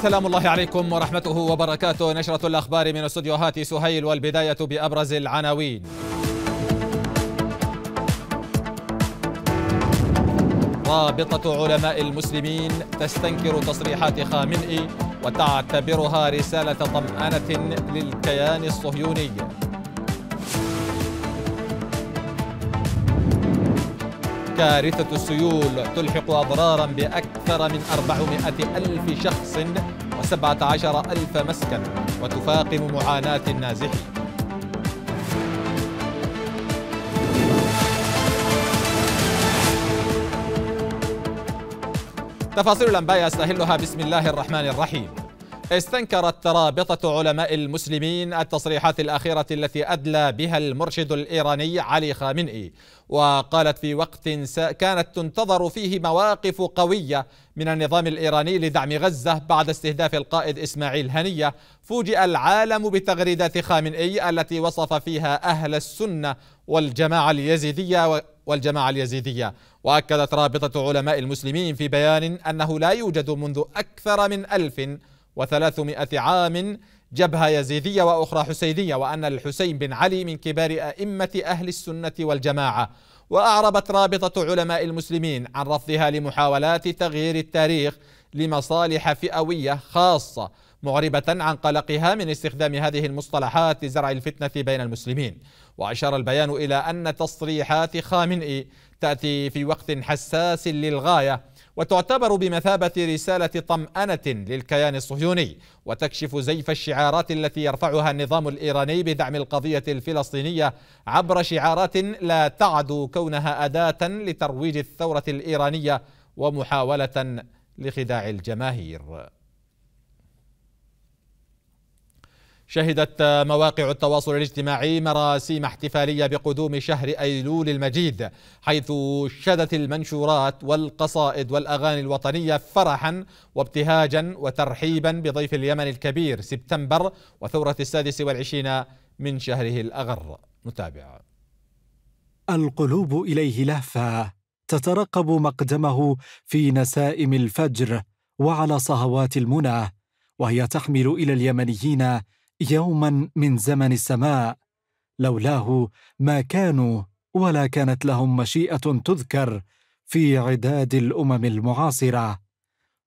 السلام الله عليكم ورحمته وبركاته نشرة الأخبار من استديوهات سهيل والبداية بأبرز العناوين رابطة علماء المسلمين تستنكر تصريحات خامنئي وتعتبرها رسالة طمأنة للكيان الصهيوني كارثة السيول تلحق أضرارا بأكثر من 400 ألف شخص 17 ألف مسكن وتفاقم معاناة النازحين تفاصيل الأنباء أستهلها بسم الله الرحمن الرحيم استنكرت رابطة علماء المسلمين التصريحات الأخيرة التي أدلى بها المرشد الإيراني علي خامنئي وقالت في وقت كانت تنتظر فيه مواقف قوية من النظام الإيراني لدعم غزة بعد استهداف القائد إسماعيل هنية فوجئ العالم بتغريدات خامنئي التي وصف فيها أهل السنة والجماعة اليزيدية والجماعة اليزيدية وأكدت رابطة علماء المسلمين في بيان أنه لا يوجد منذ أكثر من ألف وثلاثمائة عام جبهة يزيدية وأخرى حسينية وأن الحسين بن علي من كبار أئمة أهل السنة والجماعة وأعربت رابطة علماء المسلمين عن رفضها لمحاولات تغيير التاريخ لمصالح فئوية خاصة معربة عن قلقها من استخدام هذه المصطلحات لزرع الفتنة بين المسلمين وأشار البيان إلى أن تصريحات خامنئي تأتي في وقت حساس للغاية وتعتبر بمثابة رسالة طمأنة للكيان الصهيوني وتكشف زيف الشعارات التي يرفعها النظام الإيراني بدعم القضية الفلسطينية عبر شعارات لا تعدو كونها أداة لترويج الثورة الإيرانية ومحاولة لخداع الجماهير شهدت مواقع التواصل الاجتماعي مراسيم احتفاليه بقدوم شهر ايلول المجيد حيث شدت المنشورات والقصائد والاغاني الوطنيه فرحا وابتهاجا وترحيبا بضيف اليمن الكبير سبتمبر وثوره السادس والعشرين من شهره الاغر نتابع القلوب اليه لهفه تترقب مقدمه في نسائم الفجر وعلى صهوات المنى وهي تحمل الى اليمنيين يوما من زمن السماء لولاه ما كانوا ولا كانت لهم مشيئه تذكر في عداد الامم المعاصره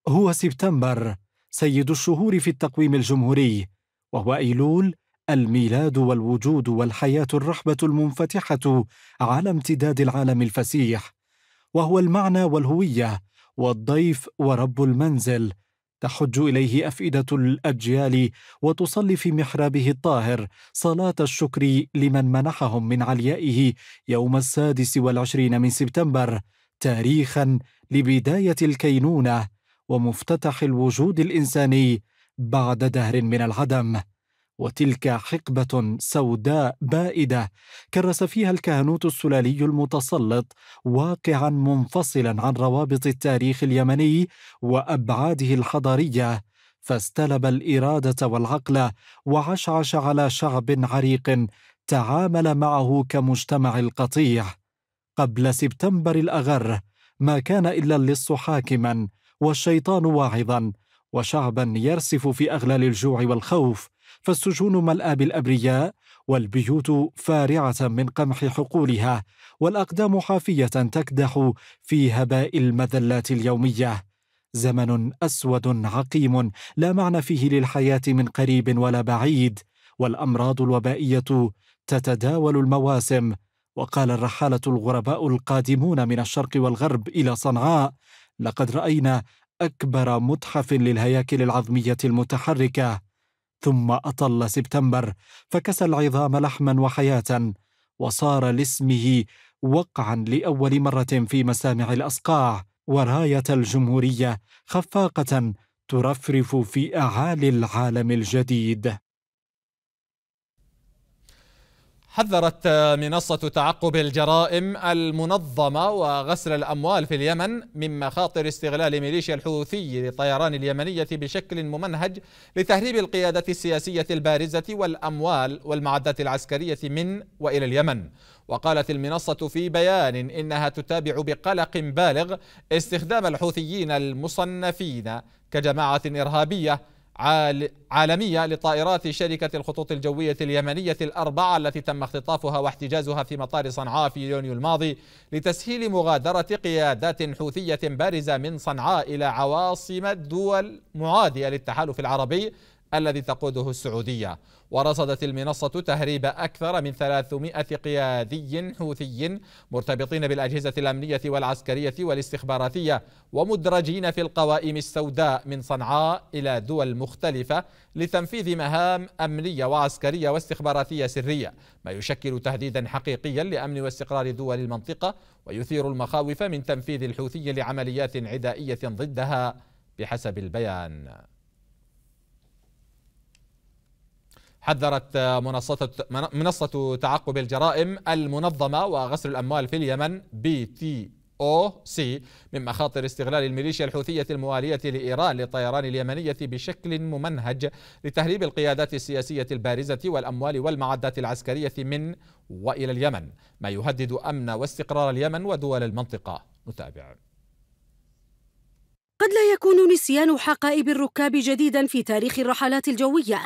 هو سبتمبر سيد الشهور في التقويم الجمهوري وهو ايلول الميلاد والوجود والحياه الرحبه المنفتحه على امتداد العالم الفسيح وهو المعنى والهويه والضيف ورب المنزل تحج اليه افئده الاجيال وتصلي في محرابه الطاهر صلاه الشكر لمن منحهم من عليائه يوم السادس والعشرين من سبتمبر تاريخا لبدايه الكينونه ومفتتح الوجود الانساني بعد دهر من العدم وتلك حقبة سوداء بائدة كرس فيها الكهنوت السلالي المتسلط واقعا منفصلا عن روابط التاريخ اليمني وأبعاده الحضارية فاستلب الإرادة والعقل وعشعش على شعب عريق تعامل معه كمجتمع القطيع قبل سبتمبر الأغر ما كان إلا اللص حاكما والشيطان واعظا وشعبا يرسف في أغلال الجوع والخوف فالسجون ملأى بالأبرياء والبيوت فارعة من قمح حقولها والأقدام حافية تكدح في هباء المذلات اليومية زمن أسود عقيم لا معنى فيه للحياة من قريب ولا بعيد والأمراض الوبائية تتداول المواسم وقال الرحالة الغرباء القادمون من الشرق والغرب إلى صنعاء لقد رأينا أكبر متحف للهياكل العظمية المتحركة ثم أطل سبتمبر فكسى العظام لحما وحياة وصار لاسمه وقعا لأول مرة في مسامع الأصقاع وراية الجمهورية خفاقة ترفرف في أعالي العالم الجديد حذرت منصة تعقب الجرائم المنظمة وغسل الأموال في اليمن من مخاطر استغلال ميليشيا الحوثي للطيران اليمنية بشكل ممنهج لتهريب القيادة السياسية البارزة والأموال والمعدات العسكرية من وإلى اليمن وقالت المنصة في بيان إنها تتابع بقلق بالغ استخدام الحوثيين المصنفين كجماعة إرهابية عالمية لطائرات شركة الخطوط الجوية اليمنية الأربعة التي تم اختطافها واحتجازها في مطار صنعاء في يونيو الماضي لتسهيل مغادرة قيادات حوثية بارزة من صنعاء إلى عواصم الدول معادية للتحالف العربي الذي تقوده السعودية ورصدت المنصة تهريب أكثر من 300 قيادي حوثي مرتبطين بالأجهزة الأمنية والعسكرية والاستخباراتية ومدرجين في القوائم السوداء من صنعاء إلى دول مختلفة لتنفيذ مهام أمنية وعسكرية واستخباراتية سرية ما يشكل تهديدا حقيقيا لأمن واستقرار دول المنطقة ويثير المخاوف من تنفيذ الحوثي لعمليات عدائية ضدها بحسب البيان حذرت منصة منصة تعقب الجرائم المنظمة وغسل الأموال في اليمن بي تي أو سي من مخاطر استغلال الميليشيا الحوثية الموالية لإيران للطيران اليمنية بشكل ممنهج لتهريب القيادات السياسية البارزة والأموال والمعدات العسكرية من وإلى اليمن ما يهدد أمن واستقرار اليمن ودول المنطقة نتابع قد لا يكون نسيان حقائب الركاب جديدا في تاريخ الرحلات الجوية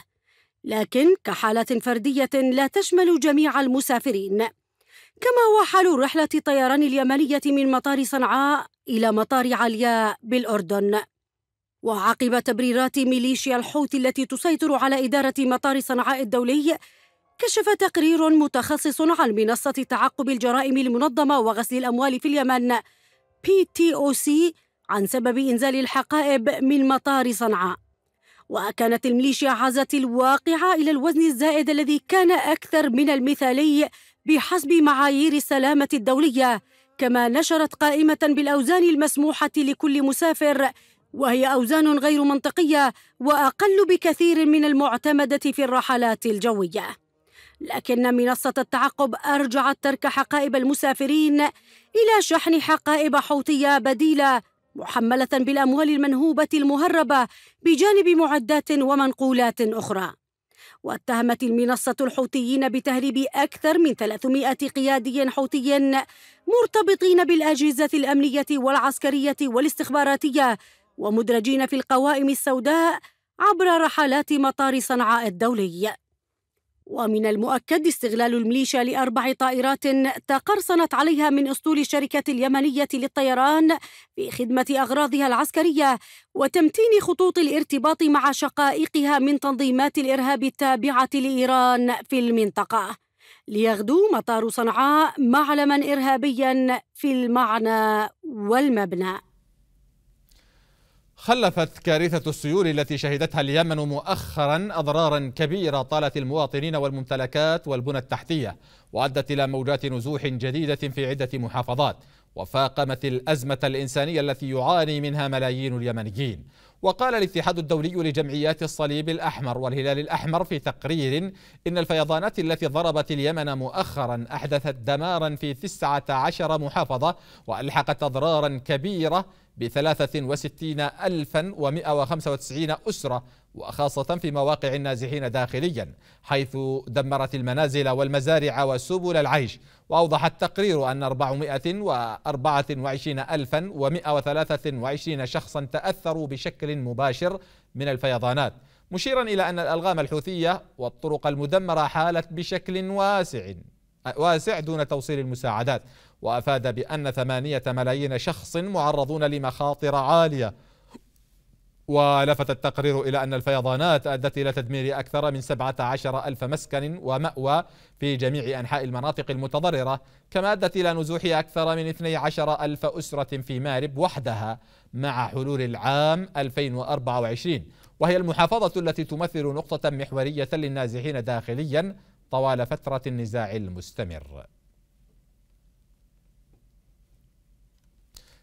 لكن كحالة فردية لا تشمل جميع المسافرين كما هو حال رحلة الطيران اليمنية من مطار صنعاء إلى مطار علياء بالأردن وعقب تبريرات ميليشيا الحوثي التي تسيطر على إدارة مطار صنعاء الدولي كشف تقرير متخصص عن منصة تعقب الجرائم المنظمة وغسل الأموال في اليمن PTOC عن سبب إنزال الحقائب من مطار صنعاء وكانت الميليشيا عزت الواقعة إلى الوزن الزائد الذي كان أكثر من المثالي بحسب معايير السلامة الدولية كما نشرت قائمة بالأوزان المسموحة لكل مسافر وهي أوزان غير منطقية وأقل بكثير من المعتمدة في الرحلات الجوية لكن منصة التعقب أرجعت ترك حقائب المسافرين إلى شحن حقائب حوطية بديلة محمله بالاموال المنهوبه المهربه بجانب معدات ومنقولات اخرى واتهمت المنصة الحوثيين بتهريب أكثر من 300 قيادي حوثي مرتبطين بالأجهزة الأمنية والعسكرية والاستخباراتية ومدرجين في القوائم السوداء عبر رحلات مطار صنعاء الدولي ومن المؤكد استغلال الميليشيا لأربع طائرات تقرصنت عليها من أسطول الشركة اليمنية للطيران في خدمة أغراضها العسكرية وتمتين خطوط الارتباط مع شقائقها من تنظيمات الإرهاب التابعة لإيران في المنطقة ليغدو مطار صنعاء معلما إرهابيا في المعنى والمبنى خلفت كارثة السيول التي شهدتها اليمن مؤخرا أضرارا كبيرة طالت المواطنين والممتلكات والبنى التحتية وأدت إلى موجات نزوح جديدة في عدة محافظات وفاقمت الأزمة الإنسانية التي يعاني منها ملايين اليمنيين وقال الاتحاد الدولي لجمعيات الصليب الأحمر والهلال الأحمر في تقرير إن الفيضانات التي ضربت اليمن مؤخرا أحدثت دمارا في 19 محافظة وألحقت أضرارا كبيرة ب 63195 ألفا أسرة وخاصة في مواقع النازحين داخليا حيث دمرت المنازل والمزارع وسبل العيش وأوضح التقرير أن 424 ألفا و123 شخصا تأثروا بشكل مباشر من الفيضانات مشيرا إلى أن الألغام الحوثية والطرق المدمرة حالت بشكل واسع واسع دون توصيل المساعدات وأفاد بأن ثمانية ملايين شخص معرضون لمخاطر عالية ولفت التقرير إلى أن الفيضانات أدت إلى تدمير أكثر من 17 ألف مسكن ومأوى في جميع أنحاء المناطق المتضررة كما أدت إلى نزوح أكثر من 12 ألف أسرة في مارب وحدها مع حلول العام 2024 وهي المحافظة التي تمثل نقطة محورية للنازحين داخليا طوال فترة النزاع المستمر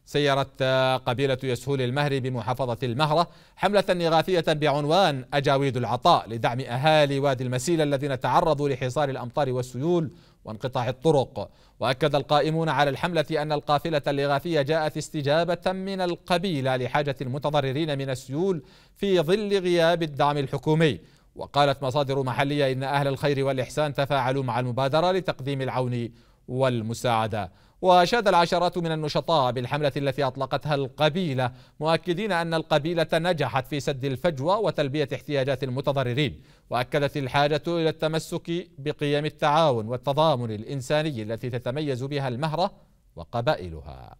سيرت قبيلة يسهول المهري بمحافظة المهرة حملة إغاثية بعنوان أجاويد العطاء لدعم أهالي وادي المسيلة الذين تعرضوا لحصار الأمطار والسيول وانقطاع الطرق وأكد القائمون على الحملة أن القافلة الإغاثية جاءت استجابة من القبيلة لحاجة المتضررين من السيول في ظل غياب الدعم الحكومي وقالت مصادر محلية إن أهل الخير والإحسان تفاعلوا مع المبادرة لتقديم العون والمساعدة وشاد العشرات من النشطاء بالحملة التي أطلقتها القبيلة مؤكدين أن القبيلة نجحت في سد الفجوة وتلبية احتياجات المتضررين وأكدت الحاجة إلى التمسك بقيم التعاون والتضامن الإنساني التي تتميز بها المهرة وقبائلها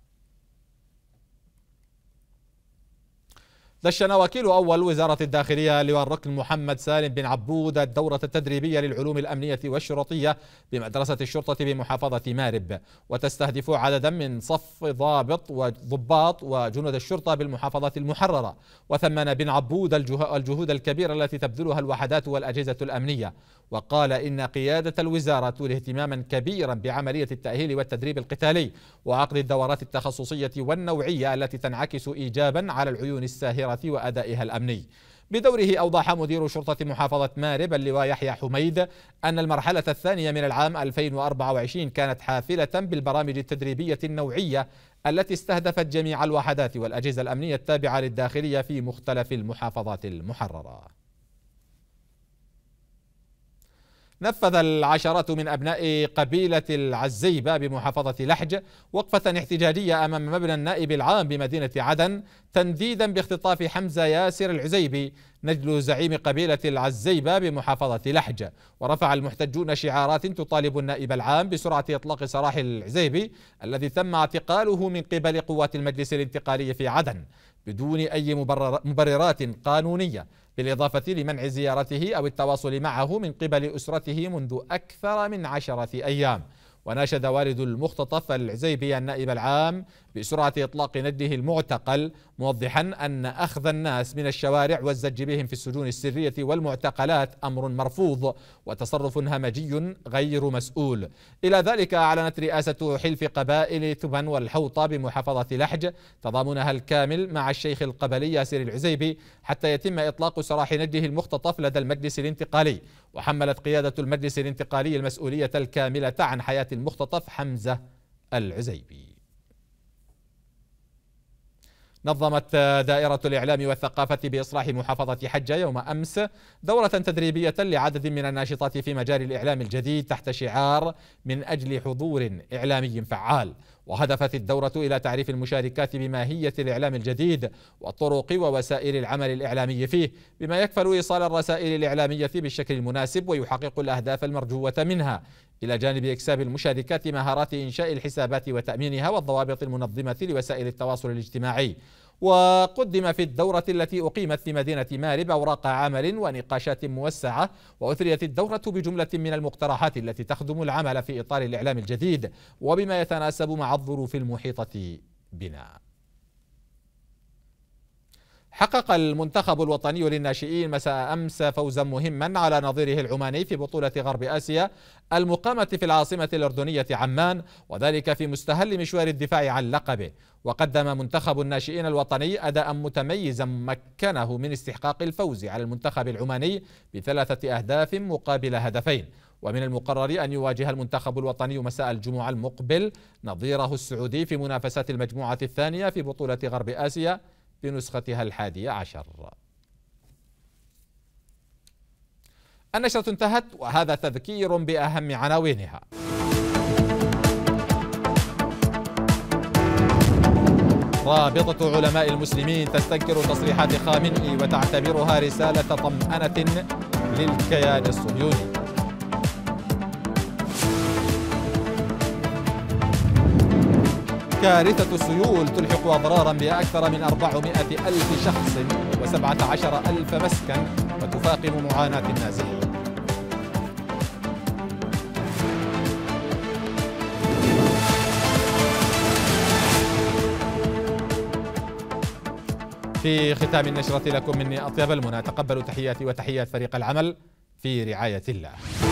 دشن وكيل أول وزارة الداخلية لواء الركن محمد سالم بن عبود الدورة التدريبية للعلوم الأمنية والشرطية بمدرسة الشرطة بمحافظة مارب وتستهدف عددا من صف ضابط وضباط وجنود الشرطة بالمحافظات المحررة وثمن بن عبود الجهود الكبيرة التي تبذلها الوحدات والأجهزة الأمنية وقال إن قيادة الوزارة اهتماما كبيرا بعملية التأهيل والتدريب القتالي وعقد الدورات التخصصية والنوعية التي تنعكس إيجابا على العيون الساهرة التراث وأدائها الأمني بدوره أوضح مدير شرطة محافظة مارب اللواء يحيى حميد أن المرحلة الثانية من العام 2024 كانت حافلة بالبرامج التدريبية النوعية التي استهدفت جميع الوحدات والأجهزة الأمنية التابعة للداخلية في مختلف المحافظات المحررة نفذ العشرات من أبناء قبيلة العزيبة بمحافظة لحج وقفة احتجاجية أمام مبنى النائب العام بمدينة عدن تنديدا باختطاف حمزة ياسر العزيبي نجل زعيم قبيلة العزيبة بمحافظة لحجة ورفع المحتجون شعارات تطالب النائب العام بسرعة إطلاق سراح العزيبي الذي تم اعتقاله من قبل قوات المجلس الانتقالي في عدن بدون أي مبررات قانونية بالإضافة لمنع زيارته أو التواصل معه من قبل أسرته منذ أكثر من عشرة أيام وناشد والد المختطف العزيبي النائب العام بسرعة إطلاق نده المعتقل موضحا أن أخذ الناس من الشوارع والزج بهم في السجون السرية والمعتقلات أمر مرفوض وتصرف همجي غير مسؤول إلى ذلك أعلنت رئاسة حلف قبائل ثبن والحوطة بمحافظة لحج تضامنها الكامل مع الشيخ القبلي ياسر العزيبي حتى يتم إطلاق سراح نده المختطف لدى المجلس الانتقالي وحملت قيادة المجلس الانتقالي المسؤولية الكاملة عن حياة المختطف حمزة العزيبي نظمت دائرة الإعلام والثقافة بإصلاح محافظة حجة يوم أمس دورة تدريبية لعدد من الناشطات في مجال الإعلام الجديد تحت شعار من أجل حضور إعلامي فعال وهدفت الدورة إلى تعريف المشاركات بماهية الإعلام الجديد والطرق ووسائل العمل الإعلامي فيه بما يكفل إيصال الرسائل الإعلامية بالشكل المناسب ويحقق الأهداف المرجوة منها إلى جانب إكساب المشاركات مهارات إنشاء الحسابات وتأمينها والضوابط المنظمة لوسائل التواصل الاجتماعي وقدم في الدورة التي أقيمت في مدينة مارب أوراق عمل ونقاشات موسعة وأثريت الدورة بجملة من المقترحات التي تخدم العمل في إطار الإعلام الجديد وبما يتناسب مع الظروف المحيطة بنا حقق المنتخب الوطني للناشئين مساء أمس فوزا مهما على نظيره العماني في بطولة غرب آسيا المقامة في العاصمة الأردنية عمان وذلك في مستهل مشوار الدفاع عن لقبه وقدم منتخب الناشئين الوطني أداء متميزا مكنه من استحقاق الفوز على المنتخب العماني بثلاثة أهداف مقابل هدفين ومن المقرر أن يواجه المنتخب الوطني مساء الجمعة المقبل نظيره السعودي في منافسات المجموعة الثانية في بطولة غرب آسيا لنسختها الحادية عشر النشرة انتهت وهذا تذكير بأهم عناوينها رابطة علماء المسلمين تستنكر تصريحات خامنئي وتعتبرها رسالة طمأنة للكيان الصهيوني كارثة السيول تلحق أضرارا بأكثر من 400 ألف شخص و17 ألف مسكن وتفاقم معاناة النازحين في ختام النشرة لكم مني أطيب المنى تقبلوا تحياتي وتحيات فريق العمل في رعاية الله